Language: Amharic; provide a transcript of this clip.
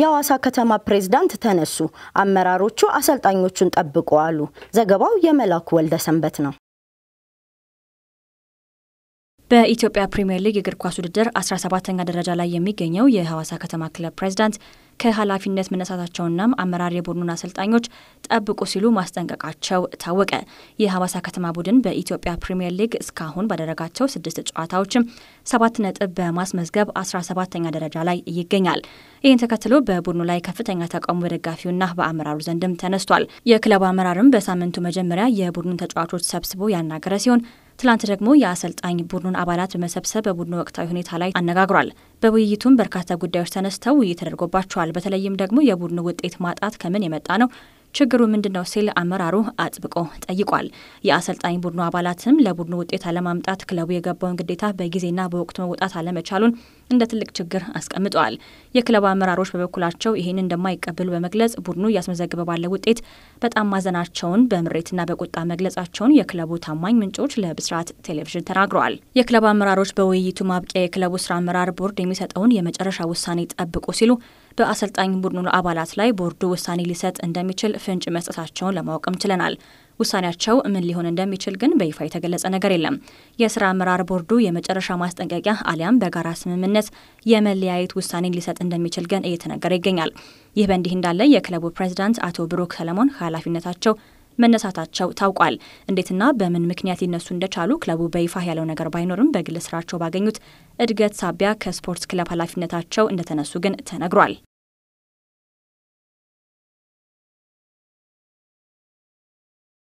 የሐዋሳ ከተማ ፕሬዝዳንት ተነሱ፣ አመራሮቹ አሰልጣኞቹን ጠብቁ አሉ። ዘገባው የመላኩ ወልደ ሰንበት ነው። በኢትዮጵያ ፕሪምየር ሊግ እግር ኳስ ውድድር 17ኛ ደረጃ ላይ የሚገኘው የሐዋሳ ከተማ ክለብ ፕሬዝዳንት ከኃላፊነት መነሳታቸውና አመራር የቡድኑን አሰልጣኞች ጠብቁ ሲሉ ማስጠንቀቃቸው ታወቀ። የሐዋሳ ከተማ ቡድን በኢትዮጵያ ፕሪምየር ሊግ እስካሁን ባደረጋቸው ስድስት ጨዋታዎችም ሰባት ነጥብ በማስመዝገብ አስራ ሰባተኛ ደረጃ ላይ ይገኛል። ይህን ተከትሎ በቡድኑ ላይ ከፍተኛ ተቃውሞ በደጋፊውና በአመራሩ ዘንድም ተነስቷል። የክለቡ አመራርም በሳምንቱ መጀመሪያ የቡድኑን ተጫዋቾች ሰብስቦ ያናገረ ሲሆን ትላንት ደግሞ የአሰልጣኝ ቡድኑን አባላት በመሰብሰብ በቡድኑ ወቅታዊ ሁኔታ ላይ አነጋግሯል። በውይይቱም በርካታ ጉዳዮች ተነስተው ውይይት ተደርጎባቸዋል። በተለይም ደግሞ የቡድኑ ውጤት ማጣት ከምን የመጣ ነው ችግሩ ምንድን ነው ሲል አመራሩ አጥብቆ ጠይቋል። የአሰልጣኝ ቡድኑ አባላትም ለቡድኑ ውጤት አለማምጣት ክለቡ የገባውን ግዴታ በጊዜና በወቅቱ መወጣት አለመቻሉን እንደ ትልቅ ችግር አስቀምጠዋል። የክለቡ አመራሮች በበኩላቸው ይህን እንደማይቀበሉ በመግለጽ ቡድኑ እያስመዘገበ ባለው ውጤት በጣም ማዘናቸውን በምሬትና በቁጣ መግለጻቸውን የክለቡ ታማኝ ምንጮች ለብስራት ቴሌቪዥን ተናግረዋል። የክለቡ አመራሮች በውይይቱ ማብቂያ የክለቡ ስራ አመራር ቦርድ የሚሰጠውን የመጨረሻ ውሳኔ ጠብቁ ሲሉ በአሰልጣኝ ቡድኑ አባላት ላይ ቦርዱ ውሳኔ ሊሰጥ እንደሚችል ፍንጭ መስጠታቸውን ለማወቅም ችለናል። ውሳኔያቸው ምን ሊሆን እንደሚችል ግን በይፋ የተገለጸ ነገር የለም። የስራ አመራር ቦርዱ የመጨረሻ ማስጠንቀቂያ አሊያም በጋራ ስምምነት የመለያየት ውሳኔ ሊሰጥ እንደሚችል ግን እየተነገረ ይገኛል። ይህ በእንዲህ እንዳለ የክለቡ ፕሬዚዳንት አቶ ብሩክ ሰለሞን ከኃላፊነታቸው መነሳታቸው ታውቋል። እንዴትና በምን ምክንያት ሊነሱ እንደቻሉ ክለቡ በይፋ ያለው ነገር ባይኖርም በግል ስራቸው ባገኙት እድገት ሳቢያ ከስፖርት ክለብ ኃላፊነታቸው እንደተነሱ ግን ተነግሯል።